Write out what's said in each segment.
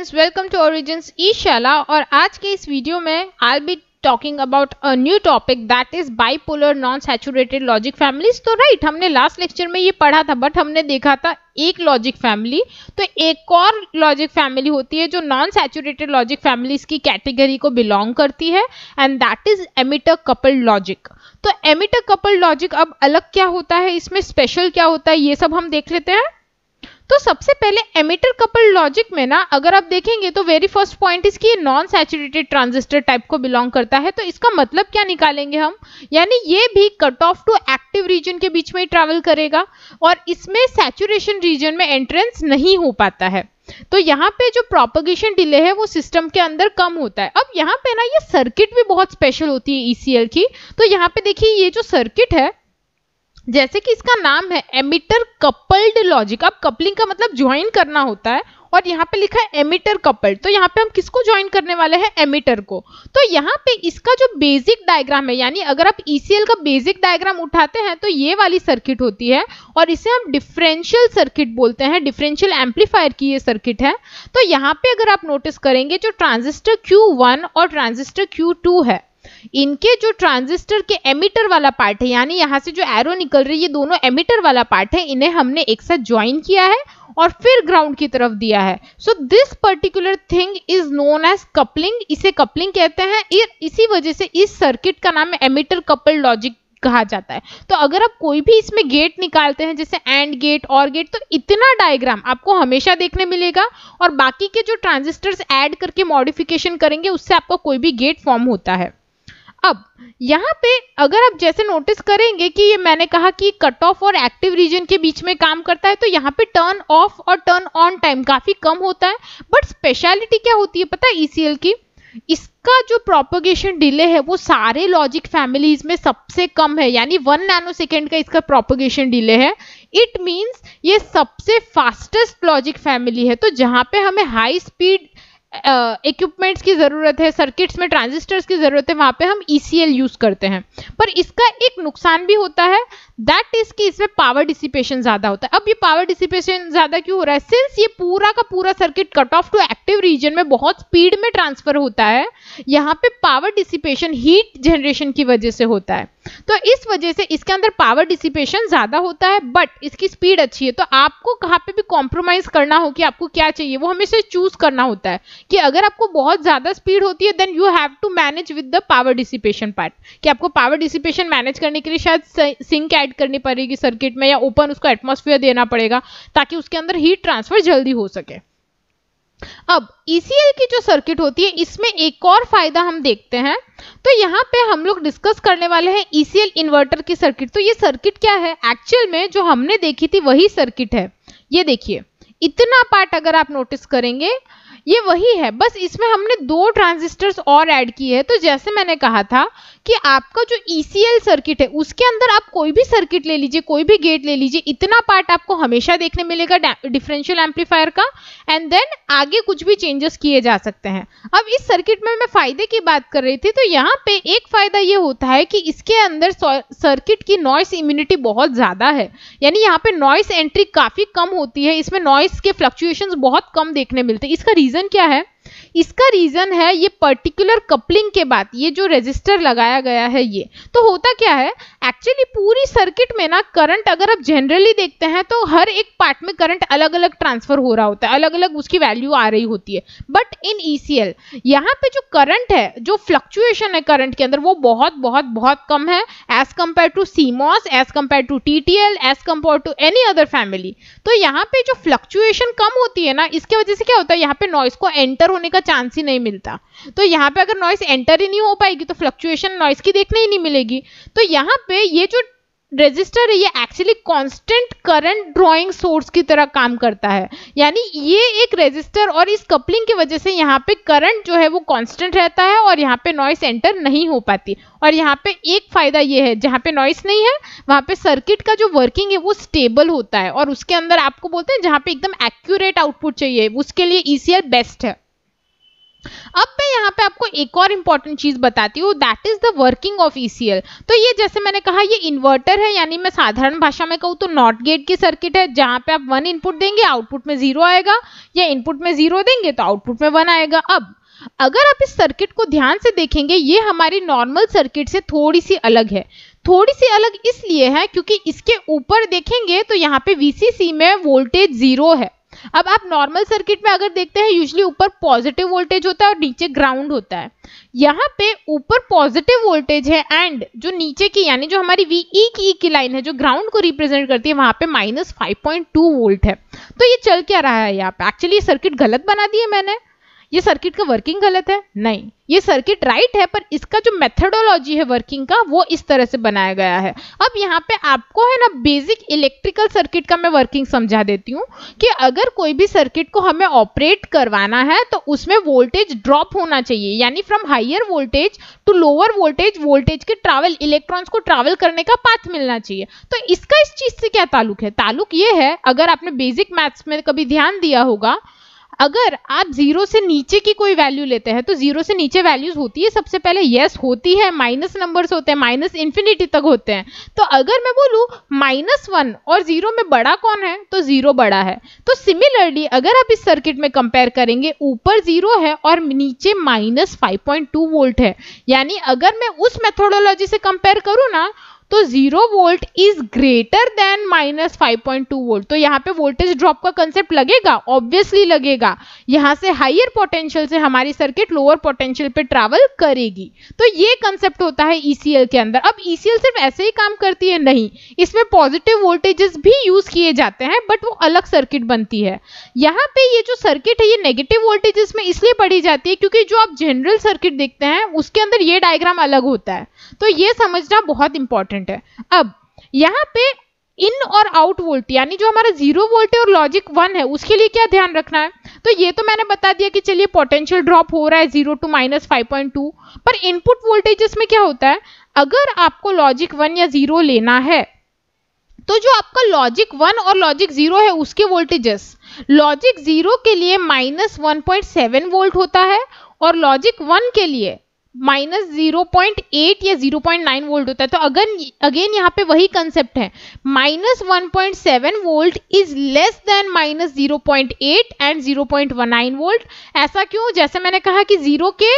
friends welcome to origins ईशाला और आज के इस वीडियो में I be talking about a new topic that is bipolar non saturated logic families तो राइट हमने लास्ट लेक्चर में ये पढ़ा था बट हमने देखा था एक लॉजिक फैमिली तो एक और लॉजिक फैमिली होती है जो नॉन सैचुरेटेड लॉजिक फैमिलीज की कैटेगरी को बिलोंग करती है and that is emitter couple logic तो एमिटर कपल लॉजिक अब अलग क्या होता है इसमें स्पेशल क्या होता है ये सब हम देख लेते हैं तो सबसे पहले एमिटर कपल लॉजिक में ना अगर आप देखेंगे तो वेरी फर्स्ट पॉइंट इसकी नॉन सैचुरेटेड ट्रांजिस्टर टाइप को बिलोंग करता है तो इसका मतलब क्या निकालेंगे हम यानी ये भी cut off to active region के बीच में ही करेगा और इसमें सैचुरेशन रीजन में एंट्रेंस नहीं हो पाता है तो यहाँ पे जो प्रोपोगेशन डिले है वो सिस्टम के अंदर कम होता है अब यहाँ पे ना ये सर्किट भी बहुत स्पेशल होती है ईसीएल e की तो यहाँ पे देखिए ये जो सर्किट है जैसे कि इसका नाम है एमिटर कपल्ड लॉजिक अब कपलिंग का मतलब ज्वाइन करना होता है और यहाँ पे लिखा है एमिटर कपल्ड तो यहाँ पे हम किसको ज्वाइन करने वाले हैं एमिटर को तो यहाँ पे इसका जो बेसिक डायग्राम है यानी अगर आप ईसीएल e का बेसिक डायग्राम उठाते हैं तो ये वाली सर्किट होती है और इसे हम डिफरेंशियल सर्किट बोलते हैं डिफरेंशियल एम्पलीफायर की ये सर्किट है तो यहाँ पे अगर आप नोटिस करेंगे जो ट्रांजिस्टर क्यू और ट्रांजिस्टर क्यू है इनके जो ट्रांजिस्टर के एमिटर वाला पार्ट है यानी यहाँ से जो एरो निकल रही है दोनों एमिटर वाला पार्ट है इन्हें हमने एक साथ ज्वाइन किया है और फिर ग्राउंड की तरफ दिया है so this particular thing is known as coupling इसे कपलिंग कहते हैं इसी वजह से इस सर्किट का नाम एमिटर कपल लॉजिक कहा जाता है तो अगर आप कोई भी इसमें गेट निकालते हैं जैसे एंड गेट और गेट तो इतना डायग्राम आपको हमेशा देखने मिलेगा और बाकी के जो ट्रांजिस्टर्स ऐड करके मॉडिफिकेशन करेंगे उससे आपका कोई भी गेट फॉर्म होता है अब यहाँ पे अगर आप जैसे नोटिस करेंगे कि ये मैंने कहा कि कट ऑफ और एक्टिव रीजन के बीच में काम करता है तो यहाँ पे टर्न ऑफ और टर्न ऑन टाइम काफ़ी कम होता है बट स्पेशलिटी क्या होती है पता है ई e की इसका जो प्रोपोगेशन डिले है वो सारे लॉजिक फैमिलीज में सबसे कम है यानी वन नैनो सेकेंड का इसका प्रोपोगेशन डिले है इट मीन्स ये सबसे फास्टेस्ट लॉजिक फैमिली है तो जहाँ पे हमें हाई स्पीड इक्विपमेंट्स uh, की ज़रूरत है सर्किट्स में ट्रांजिस्टर्स की ज़रूरत है वहाँ पे हम ई e यूज़ करते हैं पर इसका एक नुकसान भी होता है दैट इज कि इसमें पावर डिसिपेशन ज्यादा होता है अब ये पावर डिसिपेशन ज्यादा क्यों हो रहा है सिंस ये पूरा का पूरा circuit cut off to active region में बहुत स्पीड में ट्रांसफर होता है यहाँ पे पावर डिसिपेशन हीट जनरेशन की वजह से होता है तो इस वजह से इसके अंदर पावर डिसिपेशन ज्यादा होता है बट इसकी स्पीड अच्छी है तो आपको कहाँ पे भी कॉम्प्रोमाइज करना हो कि आपको क्या चाहिए वो हमेशा चूज करना होता है कि अगर आपको बहुत ज्यादा स्पीड होती है then you have to manage with the power dissipation part कि आपको पावर डिसिपेशन मैनेज करने के लिए शायद सिंक एट ऐड करनी पड़ेगी सर्किट में या ओपन उसको एटमोसफियर देना पड़ेगा ताकि उसके अंदर हीट ट्रांसफर जल्दी हो सके अब ECL की जो सर्किट होती है इसमें एक और फायदा हम देखते हैं तो यहाँ पे हम लोग डिस्कस करने वाले हैं ECL इन्वर्टर की सर्किट तो ये सर्किट क्या है एक्चुअल में जो हमने देखी थी वही सर्किट है ये देखिए इतना पार्ट अगर आप नोटिस करेंगे ये वही है बस इसमें हमने दो ट्रांजिस्टर्स और ऐड किए हैं तो जैसे मैंने कहा था कि आपका जो ईसीएल e सर्किट है उसके अंदर आप कोई भी सर्किट ले लीजिए कोई भी गेट ले लीजिए इतना पार्ट आपको हमेशा देखने मिलेगा डिफरेंशियल एम्पलीफायर का एंड देन आगे कुछ भी चेंजेस किए जा सकते हैं अब इस सर्किट में मैं फायदे की बात कर रही थी तो यहाँ पे एक फायदा ये होता है कि इसके अंदर सर्किट की नॉइस इम्यूनिटी बहुत ज्यादा है यानी यहाँ पे नॉइस एंट्री काफी कम होती है इसमें नॉइस इसके फ्लक्चुएशंस बहुत कम देखने मिलते हैं इसका रीज़न क्या है इसका रीज़न है ये पर्टिकुलर कपलिंग के बाद ये जो रेजिस्टर लगाया गया है ये तो होता क्या है एक्चुअली पूरी सर्किट में ना करंट अगर आप जनरली देखते हैं तो हर एक पार्ट में करंट अलग अलग ट्रांसफर हो रहा होता है अलग अलग उसकी वैल्यू आ रही होती है but in E C L यहाँ पे जो करंट है जो फ्लक्चुएशन है करंट के अंदर वो बहुत बहुत बहुत कम है as compare to CMOS as compare to T T L as compare to any other family तो यहाँ पे जो फ्लक्चुएशन कम होती है ना इसके वजह से क्या होता है यहाँ पे नॉइस को एंटर होने का चांस ही नहीं मिलता तो यहाँ पे अगर नॉइस एंटर ही नहीं हो पाएगी तो फ्लक्चुएशन नॉइस की देखने ही नहीं मिलेगी तो यहाँ पे ये जो रेजिस्टर है ये actually constant current drawing source की तरह काम करता है यानी ये एक रेजिस्टर और इस कपलिंग की वजह से यहाँ पे करंट जो है वो कांस्टेंट रहता है और यहाँ पे नॉइस एंटर नहीं हो पाती और यहाँ पे एक फायदा ये है जहाँ पे नॉइस नहीं है वहाँ पे सर्किट का जो वर्किंग है वो स्टेबल होता है और उसके अंदर आपको बोलते हैं जहाँ पे एकदम एक्यूरेट आउटपुट चाहिए उसके लिए ई e बेस्ट है अब मैं यहाँ पे आपको एक और इंपॉर्टेंट चीज़ बताती हूँ that is the working of ECL तो ये जैसे मैंने कहा ये इन्वर्टर है यानी मैं साधारण भाषा में कहूँ तो नॉट गेट की सर्किट है जहाँ पे आप वन इनपुट देंगे आउटपुट में जीरो आएगा या इनपुट में जीरो देंगे तो आउटपुट में वन आएगा अब अगर आप इस सर्किट को ध्यान से देखेंगे ये हमारी नॉर्मल सर्किट से थोड़ी सी अलग है थोड़ी सी अलग इसलिए है क्योंकि इसके ऊपर देखेंगे तो यहाँ पे वीसीसी में वोल्टेज जीरो है अब आप नॉर्मल सर्किट में अगर देखते हैं यूजली ऊपर पॉजिटिव वोल्टेज होता है और नीचे ग्राउंड होता है यहाँ पे ऊपर पॉजिटिव वोल्टेज है एंड जो नीचे की यानी जो हमारी वी ई e की ई e की लाइन है जो ग्राउंड को रिप्रेजेंट करती है वहां पे minus five point two volt है तो ये चल क्या रहा है यहाँ पे एक्चुअली सर्किट गलत बना दिए मैंने ये सर्किट का वर्किंग गलत है नहीं ये सर्किट राइट है पर इसका जो मेथडोलॉजी है वर्किंग का वो इस तरह से बनाया गया है अब यहाँ पे आपको है ना बेसिक इलेक्ट्रिकल सर्किट का मैं वर्किंग समझा देती हूँ कि अगर कोई भी सर्किट को हमें ऑपरेट करवाना है तो उसमें वोल्टेज ड्रॉप होना चाहिए यानी from higher voltage to lower voltage voltage के ट्रैवल इलेक्ट्रॉन्स को ट्रैवल करने का पाथ मिलना चाहिए तो इसका इस चीज से क्या ताल्लुक है ताल्लुक ये है अगर आपने बेसिक मैथ्स में कभी ध्यान दिया होगा अगर आप जीरो से नीचे की कोई वैल्यू लेते हैं तो जीरो से नीचे वैल्यूज होती है सबसे पहले येस yes, होती है माइनस नंबर्स होते हैं माइनस इन्फिनिटी तक होते हैं तो अगर मैं बोलूँ माइनस वन और जीरो में बड़ा कौन है तो जीरो बड़ा है तो सिमिलरली अगर आप इस सर्किट में कंपेयर करेंगे ऊपर जीरो है और नीचे minus five point two volt है यानी अगर मैं उस मेथोडोलॉजी से कंपेयर करूँ ना तो zero volt is greater than minus five point two volt तो यहाँ पे वोल्टेज ड्रॉप का कंसेप्ट लगेगा ऑब्वियसली लगेगा यहाँ से हाइयर पोटेंशियल से हमारी सर्किट लोअर पोटेंशियल पे ट्रैवल करेगी तो ये कंसेप्ट होता है ईसीएल e के अंदर अब ईसीएल e सिर्फ ऐसे ही काम करती है नहीं इसमें पॉजिटिव वोल्टेजेस भी यूज किए जाते हैं बट वो अलग सर्किट बनती है यहाँ पे ये जो सर्किट है ये नेगेटिव वोल्टेजेस में इसलिए पढ़ी जाती है क्योंकि जो आप जनरल सर्किट देखते हैं उसके अंदर ये डायग्राम अलग होता है तो ये समझना बहुत इंपॉर्टेंट कंपोनेंट है अब यहाँ पे इन और आउट वोल्ट यानी जो हमारा जीरो वोल्ट है और लॉजिक वन है उसके लिए क्या ध्यान रखना है तो ये तो मैंने बता दिया कि चलिए पोटेंशियल ड्रॉप हो रहा है zero to minus five point two पर इनपुट वोल्टेज में क्या होता है अगर आपको लॉजिक वन या जीरो लेना है तो जो आपका लॉजिक वन और लॉजिक जीरो है उसके वोल्टेजेस लॉजिक जीरो के लिए minus one point seven volt होता है और लॉजिक वन के लिए माइनस जीरो पॉइंट एट या जीरो पॉइंट नाइन वोल्ट होता है तो अगर अगेन यहाँ पे वही कंसेप्ट है minus one point seven volt is less than minus zero point eight and zero point one nine volt ऐसा क्यों जैसे मैंने कहा कि जीरो के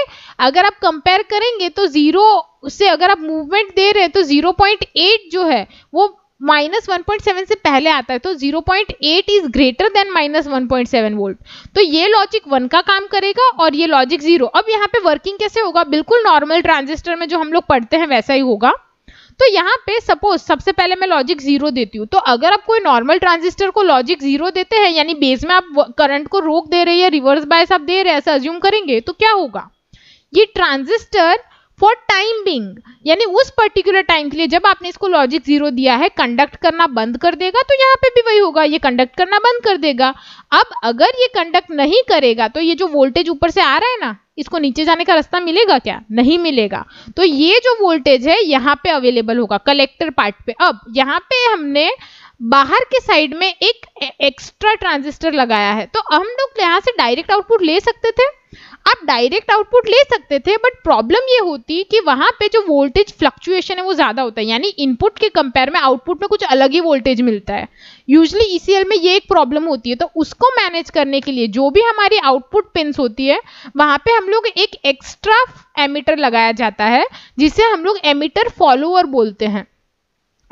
अगर आप कंपेयर करेंगे तो जीरो से अगर आप मूवमेंट दे रहे हैं तो जीरो पॉइंट एट जो है वो माइनस वन पॉइंट सेवन से पहले आता है तो zero point eight is greater than minus one point seven volt तो ये लॉजिक वन का काम करेगा और ये लॉजिक जीरो अब यहाँ पे वर्किंग कैसे होगा बिल्कुल नॉर्मल ट्रांजिस्टर में जो हम लोग पढ़ते हैं वैसा ही होगा तो यहाँ पे सपोज सबसे पहले मैं लॉजिक जीरो देती हूँ तो अगर आप कोई नॉर्मल ट्रांजिस्टर को लॉजिक जीरो देते हैं यानी बेस में आप करंट को रोक दे रहे हैं रिवर्स बायस आप दे रहे हैं ऐसा अज्यूम करेंगे तो क्या होगा ये ट्रांजिस्टर फॉर टाइम बिंग यानी उस पर्टिकुलर टाइम के लिए जब आपने इसको लॉजिक जीरो दिया है कंडक्ट करना बंद कर देगा तो यहाँ पे भी वही होगा ये कंडक्ट करना बंद कर देगा अब अगर ये कंडक्ट नहीं करेगा तो ये जो वोल्टेज ऊपर से आ रहा है ना इसको नीचे जाने का रास्ता मिलेगा क्या नहीं मिलेगा तो ये जो वोल्टेज है यहाँ पे अवेलेबल होगा कलेक्टर पार्ट पे अब यहाँ पे हमने बाहर के साइड में एक एक्स्ट्रा ट्रांजिस्टर लगाया है तो हम लोग यहाँ से डायरेक्ट आउटपुट ले सकते थे आप डायरेक्ट आउटपुट ले सकते थे बट प्रॉब्लम ये होती कि वहाँ पे जो वोल्टेज फ्लक्चुएशन है वो ज़्यादा होता है यानी इनपुट के कंपेयर में आउटपुट में कुछ अलग ही वोल्टेज मिलता है यूजली ई e में ये एक प्रॉब्लम होती है तो उसको मैनेज करने के लिए जो भी हमारी आउटपुट पिंस होती है वहाँ पे हम लोग एक एक्स्ट्रा एमीटर लगाया जाता है जिसे हम लोग एमीटर फॉलोअर बोलते हैं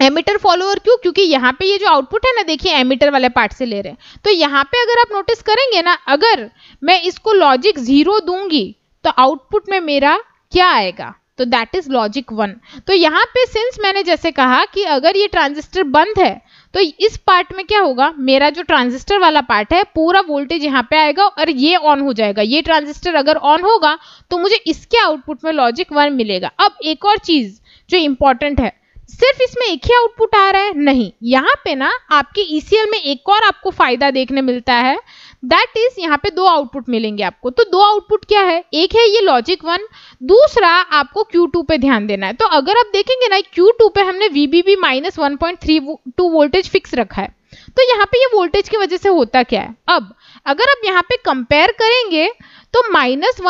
एमिटर फॉलोअर क्यों क्योंकि यहाँ पे ये जो आउटपुट है ना देखिए एमिटर वाले पार्ट से ले रहे हैं तो यहाँ पे अगर आप नोटिस करेंगे ना अगर मैं इसको लॉजिक जीरो दूंगी तो आउटपुट में मेरा क्या आएगा तो दैट इज लॉजिक वन तो यहाँ पे सिंस मैंने जैसे कहा कि अगर ये ट्रांजिस्टर बंद है तो इस पार्ट में क्या होगा मेरा जो ट्रांजिस्टर वाला पार्ट है पूरा वोल्टेज यहाँ पे आएगा और ये ऑन हो जाएगा ये ट्रांजिस्टर अगर ऑन होगा तो मुझे इसके आउटपुट में लॉजिक वन मिलेगा अब एक और चीज जो इंपॉर्टेंट है सिर्फ इसमें एक ही आउटपुट आ रहा है नहीं यहाँ पे ना आपके ईसीएल e में एक और आपको फायदा देखने मिलता है दैट इज यहाँ पे दो आउटपुट मिलेंगे आपको तो दो आउटपुट क्या है एक है ये लॉजिक वन दूसरा आपको Q2 पे ध्यान देना है तो अगर आप देखेंगे ना Q2 पे हमने VBB minus one voltage fix रखा है तो यहाँ पे ये वोल्टेज की वजह से होता क्या है अब अगर आप यहाँ पे कंपेयर करेंगे तो माइनस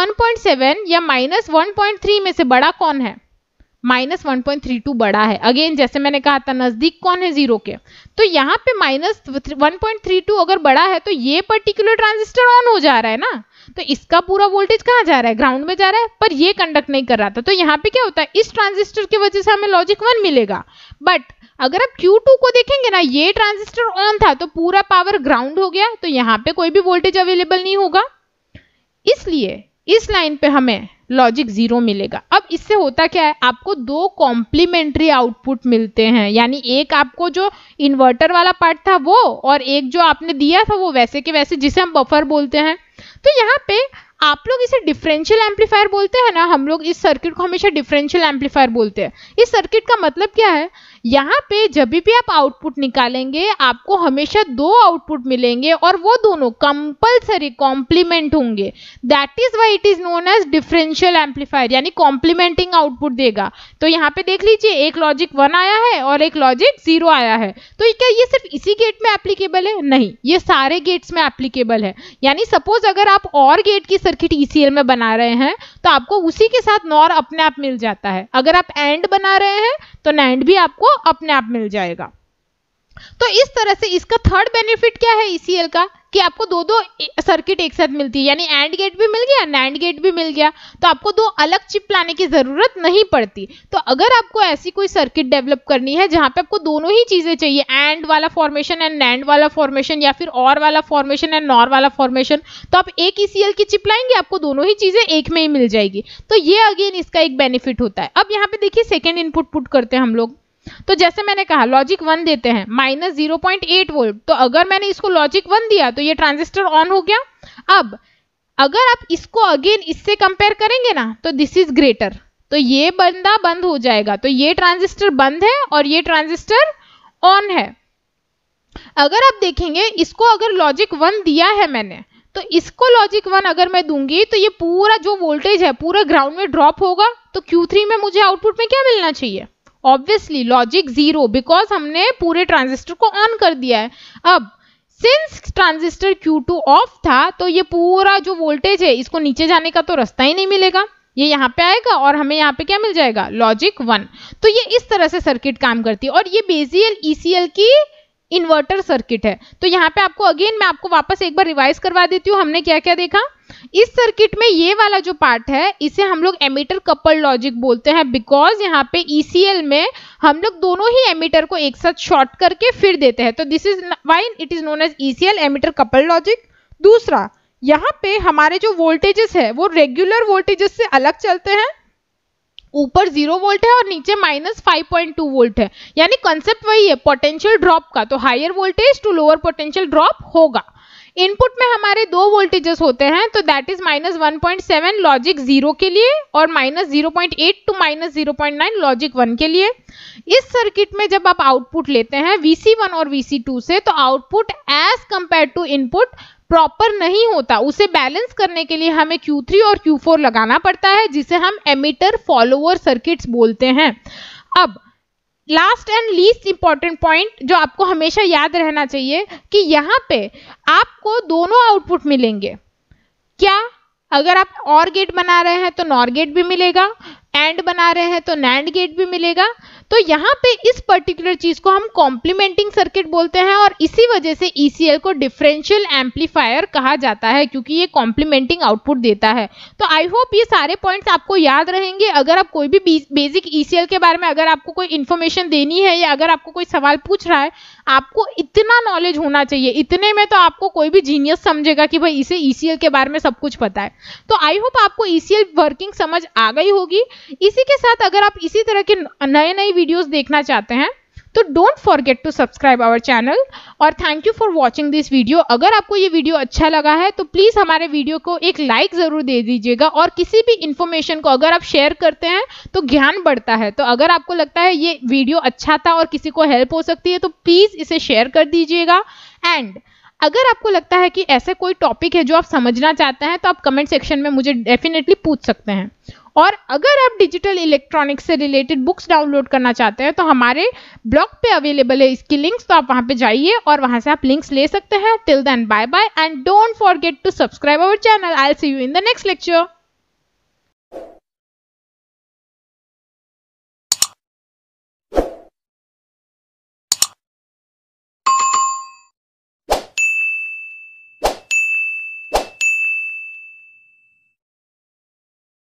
वन या माइनस वन में से बड़ा कौन है minus one point three two बड़ा है अगेन जैसे मैंने कहा था नज़दीक कौन है जीरो के तो यहाँ पे minus one point three two अगर बड़ा है तो ये पर्टिकुलर ट्रांजिस्टर ऑन हो जा रहा है ना तो इसका पूरा वोल्टेज कहाँ जा रहा है ग्राउंड में जा रहा है पर ये कंडक्ट नहीं कर रहा था तो यहाँ पे क्या होता है इस ट्रांजिस्टर की वजह से हमें लॉजिक वन मिलेगा बट अगर आप क्यू टू को देखेंगे ना ये ट्रांजिस्टर ऑन था तो पूरा पावर ग्राउंड हो गया तो यहाँ पे कोई भी वोल्टेज अवेलेबल नहीं होगा इसलिए इस लाइन पे हमें लॉजिक जीरो मिलेगा अब इससे होता क्या है आपको दो कॉम्प्लीमेंट्री आउटपुट मिलते हैं यानी एक आपको जो इन्वर्टर वाला पार्ट था वो और एक जो आपने दिया था वो वैसे के वैसे जिसे हम बफर बोलते हैं तो यहाँ पे आप लोग इसे डिफरेंशियल एम्पलीफायर बोलते हैं ना हम लोग इस सर्किट को हमेशा डिफरेंशियल एम्पलीफायर बोलते हैं इस सर्किट का मतलब क्या है यहाँ पे जब भी आप आउटपुट निकालेंगे आपको हमेशा दो आउटपुट मिलेंगे और वो दोनों कंपल्सरी कॉम्प्लीमेंट होंगे that is why it is known as differential amplifier यानी कॉम्प्लीमेंटिंग आउटपुट देगा तो यहाँ पे देख लीजिए एक लॉजिक वन आया है और एक लॉजिक जीरो आया है तो क्या ये सिर्फ इसी गेट में एप्लीकेबल है नहीं ये सारे गेट्स में एप्लीकेबल है यानी सपोज अगर आप और गेट की सर्किट ई e में बना रहे हैं तो आपको उसी के साथ नॉर अपने आप मिल जाता है अगर आप एंड बना रहे हैं तो नैंड भी आपको अपने आप मिल जाएगा तो इस तरह से इसका थर्ड बेनिफिट क्या है ईसीएल e का कि आपको दो दो सर्किट एक साथ मिलती है यानी एंड गेट भी मिल गया नैंड गेट भी मिल गया तो आपको दो अलग चिप लाने की ज़रूरत नहीं पड़ती तो अगर आपको ऐसी कोई सर्किट डेवलप करनी है जहाँ पे आपको दोनों ही चीज़ें चाहिए एंड वाला फॉर्मेशन एंड नैंड वाला फॉर्मेशन या फिर और वाला फॉर्मेशन एंड नॉर वाला फॉर्मेशन तो आप एक ई की चिप लाएंगे आपको दोनों ही चीज़ें एक में ही मिल जाएगी तो ये अगेन इसका एक बेनिफिट होता है अब यहाँ पे देखिए सेकेंड इनपुट पुट करते हैं हम लोग तो जैसे मैंने कहा लॉजिक वन देते हैं minus zero point eight volt तो अगर मैंने इसको लॉजिक वन दिया तो ये ट्रांजिस्टर ऑन हो गया अब अगर आप इसको अगेन इससे कंपेयर करेंगे ना तो दिस इज ग्रेटर तो ये बंदा बंद हो जाएगा तो ये ट्रांजिस्टर बंद है और ये ट्रांजिस्टर ऑन है अगर आप देखेंगे इसको अगर लॉजिक वन दिया है मैंने तो इसको लॉजिक वन अगर मैं दूंगी तो ये पूरा जो वोल्टेज है पूरा ग्राउंड में ड्रॉप होगा तो Q3 में मुझे आउटपुट में क्या मिलना चाहिए ऑब्वियसली लॉजिक जीरो बिकॉज हमने पूरे ट्रांजिस्टर को ऑन कर दिया है अब सिंस ट्रांजिस्टर Q2 ऑफ था तो ये पूरा जो वोल्टेज है इसको नीचे जाने का तो रास्ता ही नहीं मिलेगा ये यहाँ पे आएगा और हमें यहाँ पे क्या मिल जाएगा लॉजिक वन तो ये इस तरह से सर्किट काम करती है और ये बेजीएल ईसीएल e की इन्वर्टर सर्किट है तो यहाँ पे आपको अगेन मैं आपको वापस एक बार रिवाइज करवा देती हूँ हमने क्या क्या देखा इस सर्किट में ये वाला जो पार्ट है इसे हम लोग एमिटर कपल लॉजिक बोलते हैं बिकॉज यहाँ पे ईसीएल e में हम लोग दोनों ही एमिटर को एक साथ शॉर्ट करके फिर देते हैं तो this is why it is known as ECL emitter couple logic दूसरा यहाँ पे हमारे जो वोल्टेजेस है वो रेगुलर वोल्टेजेस से अलग चलते हैं ऊपर जीरो वोल्ट है और नीचे minus five point two volt है यानी कंसेप्ट वही है पोटेंशियल ड्रॉप का तो higher voltage to lower potential drop होगा इनपुट में हमारे दो वोल्टेजेस होते हैं तो that is minus one point seven logic zero के लिए और minus zero point eight to minus zero point nine logic one के लिए इस सर्किट में जब आप आउटपुट लेते हैं वी सी वन और वीसी टू से तो output as compare to input proper नहीं होता उसे बैलेंस करने के लिए हमें Q3 और Q4 लगाना पड़ता है जिसे हम एमिटर फॉलोअर सर्किट्स बोलते हैं अब last and least important point जो आपको हमेशा याद रहना चाहिए कि यहाँ पे आपको दोनों आउटपुट मिलेंगे क्या अगर आप और गेट बना रहे हैं तो नॉर गेट भी मिलेगा एंड बना रहे हैं तो नैंड गेट भी मिलेगा तो यहाँ पे इस पर्टिकुलर चीज को हम कॉम्प्लीमेंटिंग सर्किट बोलते हैं और इसी वजह से ईसीएल e को डिफरेंशियल एम्पलीफायर कहा जाता है क्योंकि ये कॉम्प्लीमेंटिंग आउटपुट देता है तो आई होप ये सारे पॉइंट्स आपको याद रहेंगे अगर आप कोई भी बेसिक ईसीएल e के बारे में अगर आपको कोई इन्फॉर्मेशन देनी है या अगर आपको कोई सवाल पूछ रहा है आपको इतना नॉलेज होना चाहिए इतने में तो आपको कोई भी जीनियस समझेगा कि भाई इसे ईसीएल e के बारे में सब कुछ पता है तो आई होप आपको ईसीएल वर्किंग समझ आ गई होगी इसी के साथ अगर आप इसी तरह के नए नए वीडियोस देखना चाहते हैं तो don't forget to subscribe our channel और thank you for watching this video अगर आपको ये वीडियो अच्छा लगा है तो प्लीज़ हमारे वीडियो को एक लाइक ज़रूर दे दीजिएगा और किसी भी इंफॉर्मेशन को अगर आप शेयर करते हैं तो ज्ञान बढ़ता है तो अगर आपको लगता है ये वीडियो अच्छा था और किसी को हेल्प हो सकती है तो प्लीज़ इसे शेयर कर दीजिएगा एंड अगर आपको लगता है कि ऐसे कोई टॉपिक है जो आप समझना चाहते हैं तो आप कमेंट सेक्शन में मुझे डेफिनेटली पूछ सकते हैं और अगर आप डिजिटल इलेक्ट्रॉनिक्स से रिलेटेड बुक्स डाउनलोड करना चाहते हैं तो हमारे ब्लॉग पे अवेलेबल है इसकी लिंक्स तो आप वहाँ पे जाइए और वहाँ से आप लिंक्स ले सकते हैं till then bye bye and don't forget to subscribe our channel I see you in the next lecture